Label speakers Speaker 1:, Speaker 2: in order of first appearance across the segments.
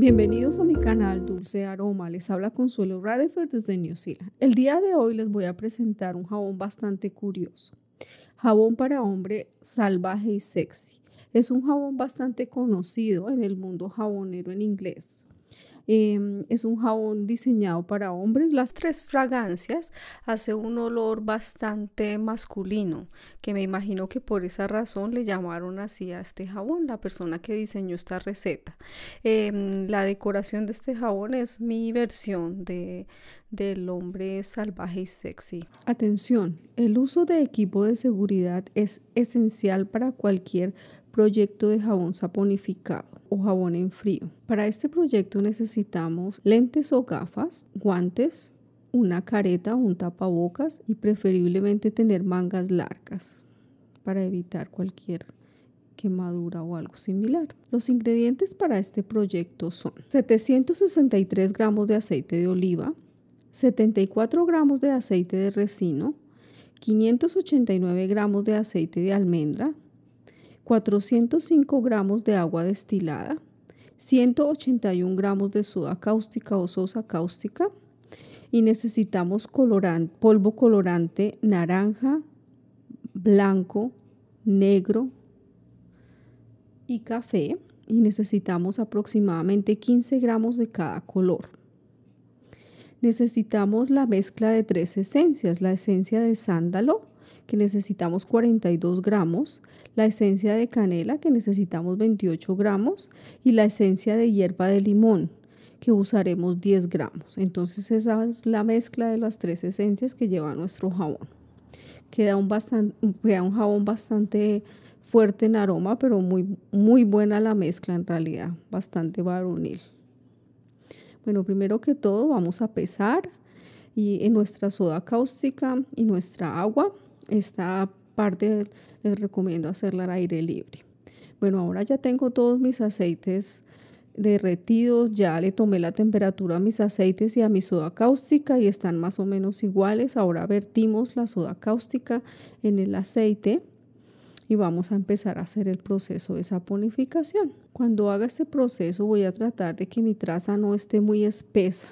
Speaker 1: Bienvenidos a mi canal Dulce Aroma, les habla Consuelo Rutherford desde New Zealand. El día de hoy les voy a presentar un jabón bastante curioso. Jabón para hombre salvaje y sexy. Es un jabón bastante conocido en el mundo jabonero en inglés. Em, es un jabón diseñado para hombres. Las tres fragancias hace un olor bastante masculino, que me imagino que por esa razón le llamaron así a este jabón, la persona que diseñó esta receta. Em, la decoración de este jabón es mi versión de, del hombre salvaje y sexy. Atención, el uso de equipo de seguridad es esencial para cualquier proyecto de jabón saponificado o jabón en frío. Para este proyecto necesitamos lentes o gafas, guantes, una careta o un tapabocas y preferiblemente tener mangas largas para evitar cualquier quemadura o algo similar. Los ingredientes para este proyecto son 763 gramos de aceite de oliva, 74 gramos de aceite de resino, 589 gramos de aceite de almendra, 405 gramos de agua destilada, 181 gramos de soda cáustica o sosa cáustica y necesitamos polvo colorante naranja, blanco, negro y café y necesitamos aproximadamente 15 gramos de cada color. Necesitamos la mezcla de tres esencias, la esencia de sándalo, que necesitamos 42 gramos, la esencia de canela, que necesitamos 28 gramos, y la esencia de hierba de limón, que usaremos 10 gramos. Entonces esa es la mezcla de las tres esencias que lleva nuestro jabón. Queda un, un jabón bastante fuerte en aroma, pero muy, muy buena la mezcla en realidad, bastante varonil. Bueno, primero que todo vamos a pesar y en nuestra soda cáustica y nuestra agua esta parte les recomiendo hacerla al aire libre. Bueno, ahora ya tengo todos mis aceites derretidos, ya le tomé la temperatura a mis aceites y a mi soda cáustica y están más o menos iguales. Ahora vertimos la soda cáustica en el aceite y vamos a empezar a hacer el proceso de saponificación. Cuando haga este proceso voy a tratar de que mi traza no esté muy espesa,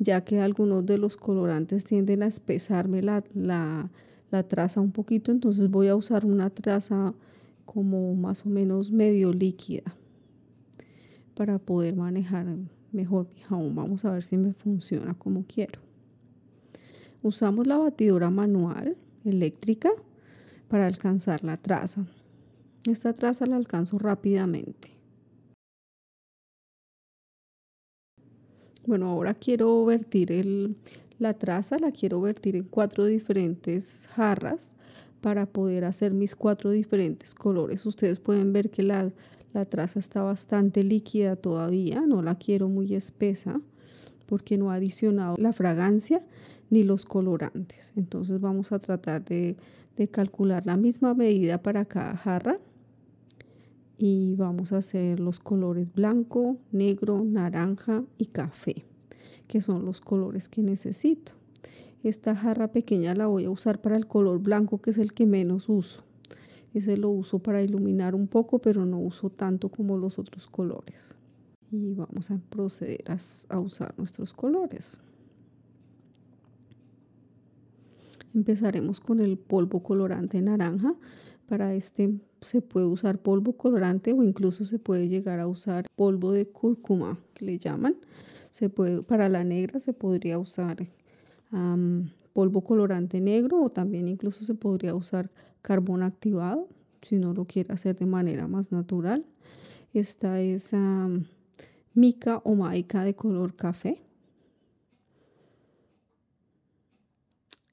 Speaker 1: ya que algunos de los colorantes tienden a espesarme la, la la traza un poquito, entonces voy a usar una traza como más o menos medio líquida para poder manejar mejor mi Vamos a ver si me funciona como quiero. Usamos la batidora manual eléctrica para alcanzar la traza. Esta traza la alcanzo rápidamente. Bueno, ahora quiero vertir el, la traza la quiero vertir en cuatro diferentes jarras para poder hacer mis cuatro diferentes colores. Ustedes pueden ver que la, traza está bastante líquida todavía, no la quiero muy espesa porque no ha adicionado la fragancia ni los colorantes. Entonces vamos a tratar de calcular la misma medida para cada jarra y vamos a hacer los colores blanco, negro, naranja y café que son los colores que necesito. Esta jarra pequeña la voy a usar para el color blanco, que es el que menos uso. Ese lo uso para iluminar un poco, pero no uso tanto como los otros colores. Y vamos a proceder a, a usar nuestros colores. Empezaremos con el polvo colorante naranja. Para este se puede usar polvo colorante o incluso se puede llegar a usar polvo de cúrcuma, que le llaman puede, para la negra se podría usar polvo colorante negro o también incluso se podría usar carbón activado si no lo quiere hacer de manera más natural. Esta es mica o maica de color café.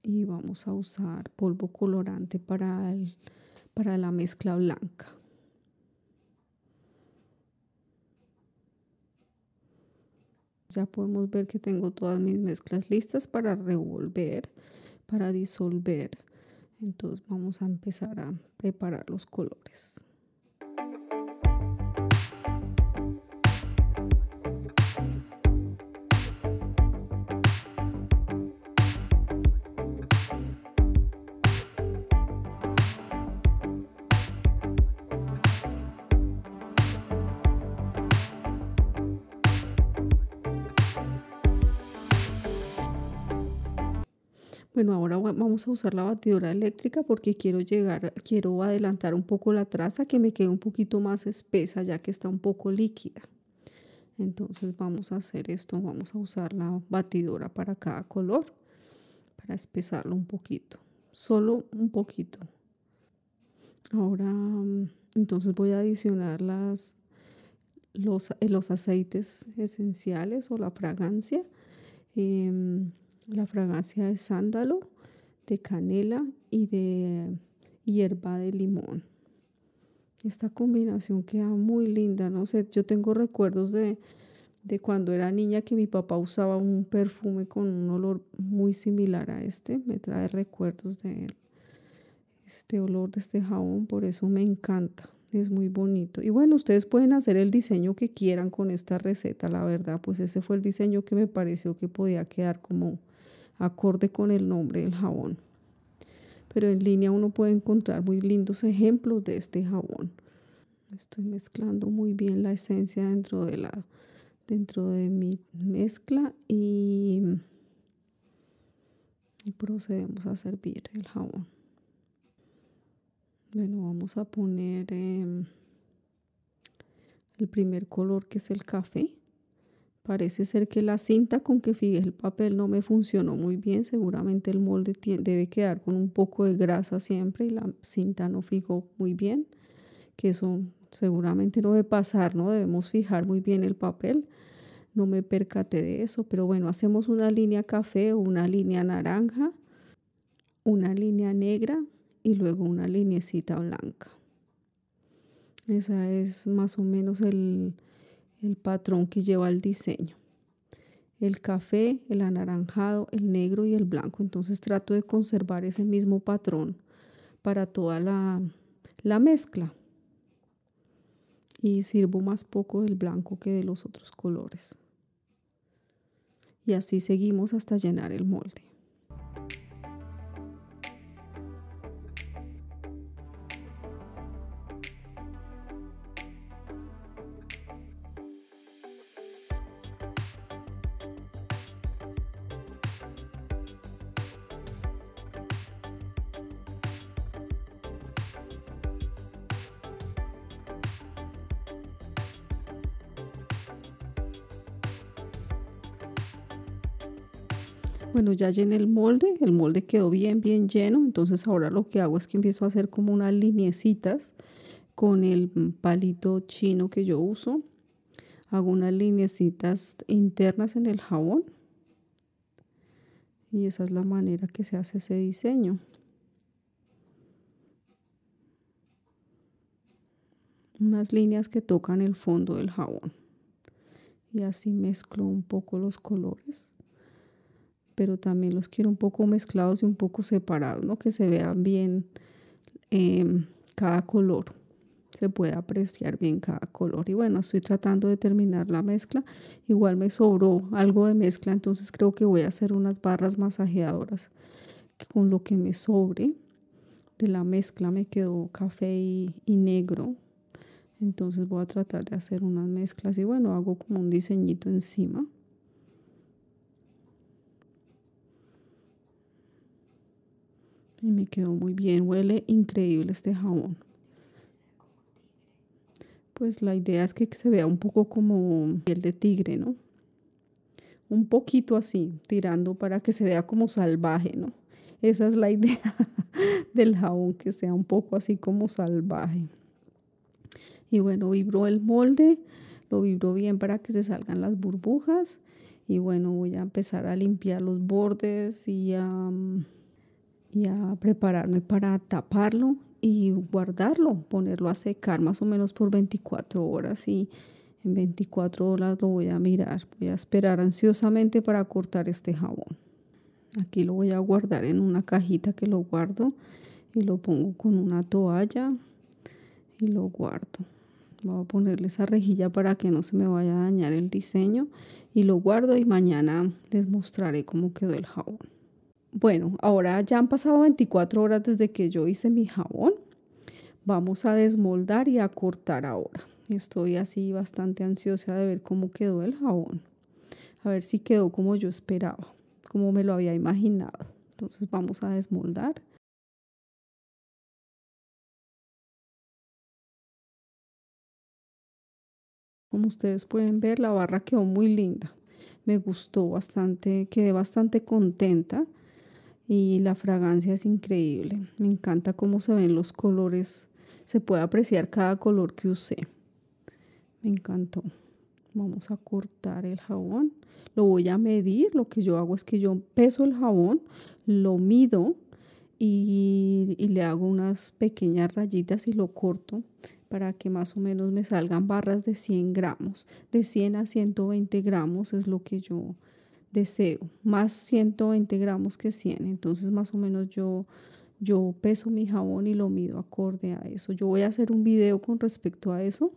Speaker 1: Y vamos a usar polvo colorante para, para la mezcla blanca. Ya podemos ver que tengo todas mis mezclas listas para revolver, para disolver. Entonces vamos a empezar a preparar los colores. bueno, ahora vamos a usar la batidora eléctrica porque quiero llegar, quiero adelantar un poco la traza que me quede un poquito más espesa ya que está un poco líquida. Entonces vamos a hacer esto, vamos a usar la batidora para cada color para espesarlo un poquito, solo un poquito. Ahora mm, entonces voy a adicionar las, los, los aceites esenciales o la fragancia. Em, la fragancia de sándalo, de canela y de hierba de limón. Esta combinación queda muy linda, no sé, yo tengo recuerdos de, de cuando era niña que mi papá usaba un perfume con un olor muy similar a este, me trae recuerdos de Este olor de este jabón, por eso me encanta, es muy bonito. Y bueno, ustedes pueden hacer el diseño que quieran con esta receta, la verdad, pues ese fue el diseño que me pareció que podía quedar como acorde con el nombre del jabón. Pero en línea uno puede encontrar muy lindos ejemplos de este jabón. Estoy mezclando muy bien la esencia dentro de la dentro de mi mezcla y, procedemos a servir el jabón. Bueno, vamos a poner em, el primer color que es el café. Parece ser que la cinta con que fijé el papel no me funcionó muy bien. Seguramente el molde debe quedar con un poco de grasa siempre y la cinta no fijó muy bien, que eso seguramente no debe pasar, ¿no? Debemos fijar muy bien el papel. No me percaté de eso, pero bueno, hacemos una línea café, una línea naranja, una línea negra y luego una linecita blanca. Esa es más o menos el, el patrón que lleva el diseño. El café, el anaranjado, el negro y el blanco. Entonces trato de conservar ese mismo patrón para toda la, mezcla. Y sirvo más poco del blanco que de los otros colores. Y así seguimos hasta llenar el molde. Bueno, ya llené el molde, el molde quedó bien, bien lleno, entonces ahora lo que hago es que empiezo a hacer como unas linecitas con el palito chino que yo uso. Hago unas linecitas internas en el jabón y esa es la manera que se hace ese diseño. Unas líneas que tocan el fondo del jabón y así mezclo un poco los colores pero también los quiero un poco mezclados y un poco separados, ¿no? Que se vean bien em, cada color, se pueda apreciar bien cada color. Y bueno, estoy tratando de terminar la mezcla. Igual me sobró algo de mezcla, entonces creo que voy a hacer unas barras masajeadoras con lo que me sobre de la mezcla me quedó café y, negro. Entonces voy a tratar de hacer unas mezclas y bueno, hago como un diseñito encima. Y me quedó muy bien, huele increíble este jabón. Pues la idea es que se vea un poco como piel de tigre, ¿no? Un poquito así, tirando para que se vea como salvaje, ¿no? Esa es la idea del jabón, que sea un poco así como salvaje. Y bueno, vibró el molde, lo vibró bien para que se salgan las burbujas. Y bueno, voy a empezar a limpiar los bordes y a... Mm, y a prepararme para taparlo y guardarlo, ponerlo a secar más o menos por 24 horas y en 24 horas lo voy a mirar, voy a esperar ansiosamente para cortar este jabón. Aquí lo voy a guardar en una cajita que lo guardo y lo pongo con una toalla y lo guardo. Voy a ponerle esa rejilla para que no se me vaya a dañar el diseño y lo guardo y mañana les mostraré cómo quedó el jabón. Bueno, ahora ya han pasado 24 horas desde que yo hice mi jabón. Vamos a desmoldar y a cortar ahora. Estoy así bastante ansiosa de ver cómo quedó el jabón. A ver si quedó como yo esperaba, como me lo había imaginado. Entonces vamos a desmoldar. Como ustedes pueden ver, la barra quedó muy linda. Me gustó bastante, quedé bastante contenta y la fragancia es increíble. Me encanta cómo se ven los colores. Se puede apreciar cada color que usé. Me encantó. Vamos a cortar el jabón. Lo voy a medir. Lo que yo hago es que yo peso el jabón, lo mido y, y le hago unas pequeñas rayitas y lo corto para que más o menos me salgan barras de 100 gramos. De 100 a 120 gramos es lo que yo deseo, más 120 gramos que 100. Entonces más o menos yo, yo peso mi jabón y lo mido acorde a eso. Yo voy a hacer un video con respecto a eso,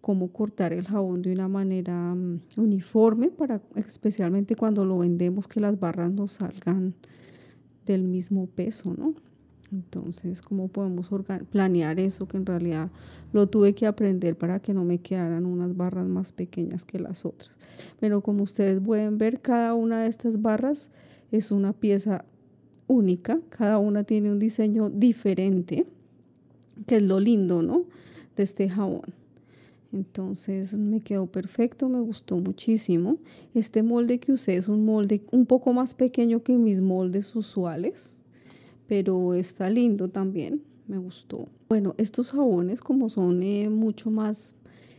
Speaker 1: cómo cortar el jabón de una manera mm, uniforme, para, especialmente cuando lo vendemos que las barras no salgan del mismo peso, ¿no? Entonces, ¿cómo podemos planear eso que en realidad lo tuve que aprender para que no me quedaran unas barras más pequeñas que las otras? Pero como ustedes pueden ver, cada una de estas barras es una pieza única, cada una tiene un diseño diferente, que es lo lindo, ¿no? De este jabón. Entonces me quedó perfecto, me gustó muchísimo. Este molde que usé es un molde un poco más pequeño que mis moldes usuales pero está lindo también, me gustó. Bueno, estos jabones como son eh, mucho más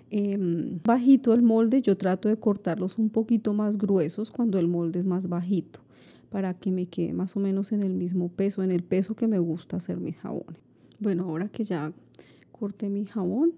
Speaker 1: em, bajito el molde, yo trato de cortarlos un poquito más gruesos cuando el molde es más bajito, para que me quede más o menos en el mismo peso, en el peso que me gusta hacer mis jabones. Bueno, ahora que ya corté mi jabón,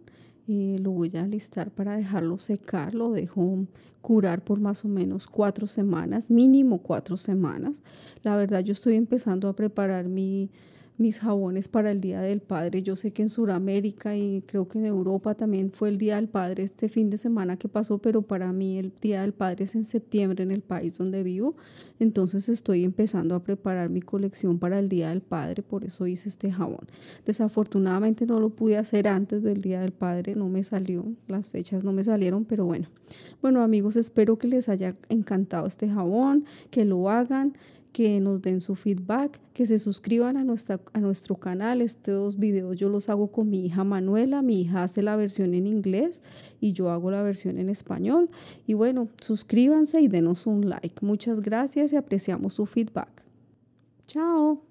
Speaker 1: eh, lo voy a listar para dejarlo secar, lo dejo curar por más o menos cuatro semanas, mínimo cuatro semanas. La verdad yo estoy empezando a preparar mi mis jabones para el Día del Padre. Yo sé que en Sudamérica y creo que en Europa también fue el Día del Padre este fin de semana que pasó, pero para mí el Día del Padre es en septiembre en el país donde vivo. Entonces estoy empezando a preparar mi colección para el Día del Padre, por eso hice este jabón. Desafortunadamente no lo pude hacer antes del Día del Padre, no me salió, las fechas no me salieron, pero bueno. Bueno amigos, espero que les haya encantado este jabón, que lo hagan que nos den su feedback, que se suscriban a, a nuestro canal. Estos videos yo los hago con mi hija Manuela, mi hija hace la versión en inglés y yo hago la versión en español. Y bueno, suscríbanse y denos un like. Muchas gracias y apreciamos su feedback. Chao.